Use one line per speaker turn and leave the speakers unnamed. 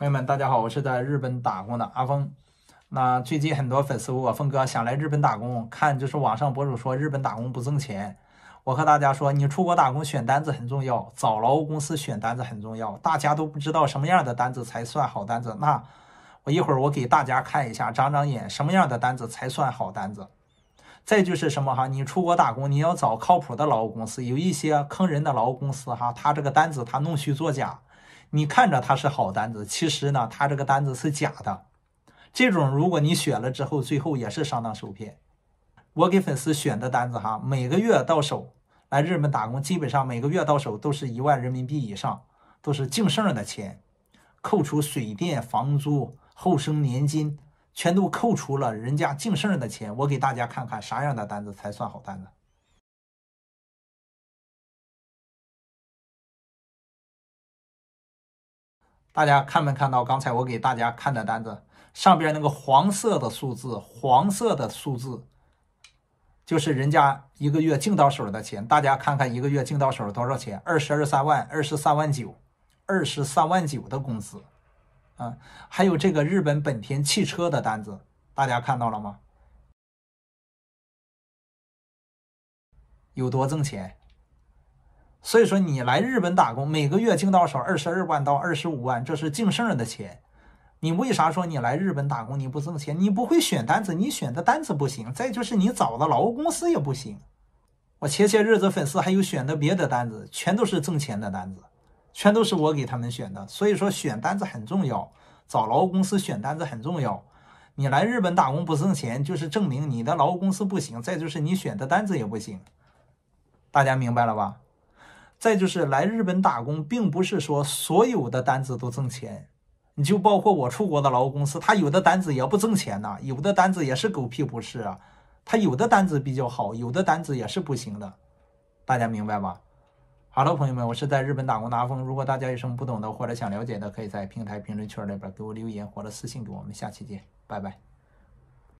朋友们，大家好，我是在日本打工的阿峰。那最近很多粉丝问我，峰哥想来日本打工，看就是网上博主说日本打工不挣钱。我和大家说，你出国打工选单子很重要，找劳务公司选单子很重要。大家都不知道什么样的单子才算好单子，那我一会儿我给大家看一下，长长眼，什么样的单子才算好单子。再就是什么哈，你出国打工你要找靠谱的劳务公司，有一些坑人的劳务公司哈，他这个单子他弄虚作假。你看着它是好单子，其实呢，它这个单子是假的。这种如果你选了之后，最后也是上当受骗。我给粉丝选的单子哈，每个月到手来日本打工，基本上每个月到手都是一万人民币以上，都是净剩的钱，扣除水电房租后生年金，全都扣除了人家净剩的钱。我给大家看看啥样的单子才算好单子。大家看没看到？刚才我给大家看的单子上边那个黄色的数字，黄色的数字就是人家一个月净到手的钱。大家看看一个月净到手多少钱？二十二三万，二十三万九，二十三万九的工资，啊，还有这个日本本田汽车的单子，大家看到了吗？有多挣钱？所以说，你来日本打工，每个月净到手二十二万到二十五万，这是净剩的钱。你为啥说你来日本打工你不挣钱？你不会选单子，你选的单子不行。再就是你找的劳务公司也不行。我前些日子粉丝还有选的别的单子，全都是挣钱的单子，全都是我给他们选的。所以说，选单子很重要，找劳务公司选单子很重要。你来日本打工不挣钱，就是证明你的劳务公司不行，再就是你选的单子也不行。大家明白了吧？再就是来日本打工，并不是说所有的单子都挣钱，你就包括我出国的劳务公司，他有的单子也不挣钱呐，有的单子也是狗屁不是啊，他有的单子比较好，有的单子也是不行的，大家明白吧？好了，朋友们，我是在日本打工的阿峰，如果大家有什么不懂的或者想了解的，可以在平台评论圈里边给我留言，或者私信给我们，下期见，拜拜。